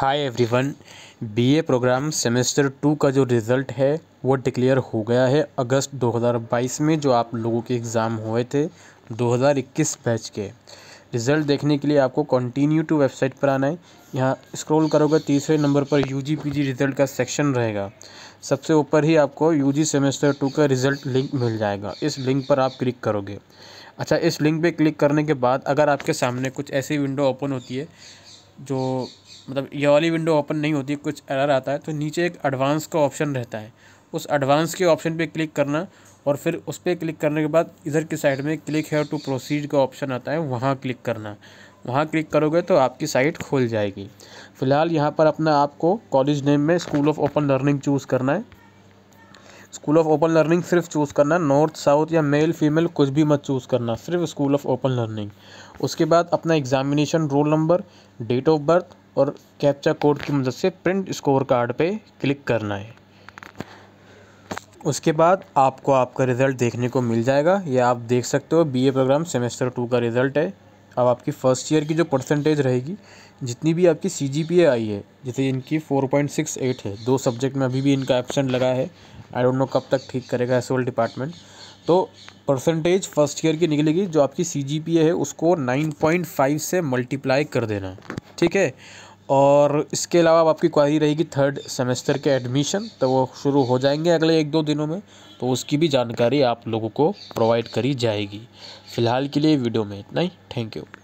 हाय everyone BA program semester two का जो result है वो डिक्लेयर हो गया है अगस्त 2022 में जो आप लोगों के एग्ज़ाम हुए थे 2021 बैच के रिज़ल्ट देखने के लिए आपको कंटिन्यू टू वेबसाइट पर आना है यहाँ स्क्रॉल करोगे तीसरे नंबर पर यू जी रिज़ल्ट का सेक्शन रहेगा सबसे ऊपर ही आपको यू सेमेस्टर टू का रिज़ल्ट लिंक मिल जाएगा इस लिंक पर आप क्लिक करोगे अच्छा इस लिंक पर क्लिक करने के बाद अगर आपके सामने कुछ ऐसी विंडो ओपन होती है जो मतलब ये वाली विंडो ओपन नहीं होती कुछ एरर आता है तो नीचे एक एडवांस का ऑप्शन रहता है उस एडवांस के ऑप्शन पे क्लिक करना और फिर उस पर क्लिक करने के बाद इधर की साइड में क्लिक हेयर टू प्रोसीड का ऑप्शन आता है वहाँ क्लिक करना वहाँ क्लिक करोगे तो आपकी साइट खुल जाएगी फ़िलहाल यहाँ पर अपना आपको कॉलेज नेम में school of open learning choose करना है स्कूल ऑफ ओपन लर्निंग सिर्फ चूज़ करना नॉर्थ साउथ या मेल फीमेल कुछ भी मत चूज़ करना सिर्फ स्कूल ऑफ ओपन लर्निंग उसके बाद अपना examination roll number date of birth और कैप्चा कोड की मदद से प्रिंट स्कोर कार्ड पे क्लिक करना है उसके बाद आपको आपका रिज़ल्ट देखने को मिल जाएगा या आप देख सकते हो बीए प्रोग्राम सेमेस्टर टू का रिज़ल्ट है अब आपकी फ़र्स्ट ईयर की जो परसेंटेज रहेगी जितनी भी आपकी सी जी पी ए आई है जैसे इनकी फोर पॉइंट सिक्स एट है दो सब्जेक्ट में अभी भी इनका एबसेंट लगा है आई डोंट नो कब तक ठीक करेगा एस डिपार्टमेंट तो परसेंटेज फर्स्ट ईयर की निकलेगी जो आपकी सी जी पी ए है उसको नाइन पॉइंट फाइव से मल्टीप्लाई कर देना ठीक है और इसके अलावा आपकी क्वारी रहेगी थर्ड सेमेस्टर के एडमिशन तो वो शुरू हो जाएंगे अगले एक दो दिनों में तो उसकी भी जानकारी आप लोगों को प्रोवाइड करी जाएगी फ़िलहाल के लिए वीडियो में इतना ही थैंक यू